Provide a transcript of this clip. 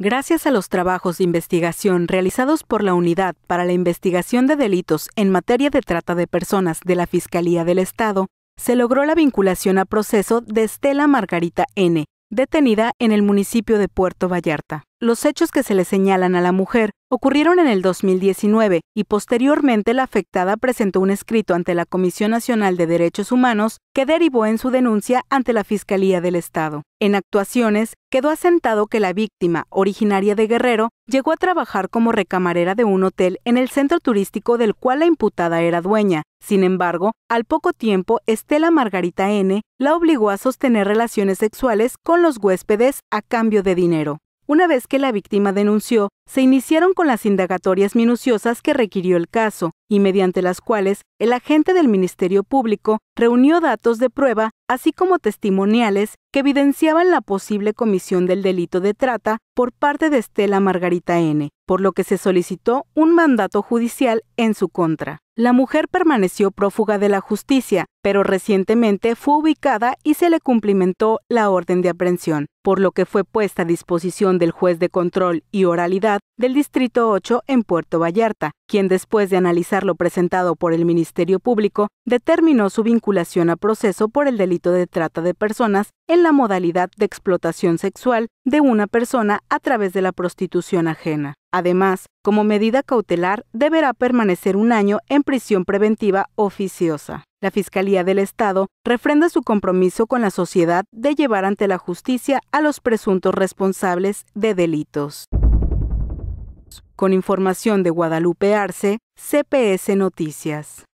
Gracias a los trabajos de investigación realizados por la Unidad para la Investigación de Delitos en materia de trata de personas de la Fiscalía del Estado, se logró la vinculación a proceso de Estela Margarita N., detenida en el municipio de Puerto Vallarta. Los hechos que se le señalan a la mujer ocurrieron en el 2019 y posteriormente la afectada presentó un escrito ante la Comisión Nacional de Derechos Humanos que derivó en su denuncia ante la Fiscalía del Estado. En actuaciones, quedó asentado que la víctima, originaria de Guerrero, llegó a trabajar como recamarera de un hotel en el centro turístico del cual la imputada era dueña. Sin embargo, al poco tiempo, Estela Margarita N. la obligó a sostener relaciones sexuales con los huéspedes a cambio de dinero. Una vez que la víctima denunció, se iniciaron con las indagatorias minuciosas que requirió el caso y mediante las cuales el agente del Ministerio Público reunió datos de prueba, así como testimoniales que evidenciaban la posible comisión del delito de trata por parte de Estela Margarita N., por lo que se solicitó un mandato judicial en su contra. La mujer permaneció prófuga de la justicia, pero recientemente fue ubicada y se le cumplimentó la orden de aprehensión, por lo que fue puesta a disposición del juez de control y oralidad del Distrito 8 en Puerto Vallarta, quien después de analizar lo presentado por el Ministerio Público, determinó su vinculación a proceso por el delito de trata de personas en la modalidad de explotación sexual de una persona a través de la prostitución ajena. Además, como medida cautelar, deberá permanecer un año en prisión preventiva oficiosa. La Fiscalía del Estado refrenda su compromiso con la sociedad de llevar ante la justicia a los presuntos responsables de delitos. Con información de Guadalupe Arce, CPS Noticias.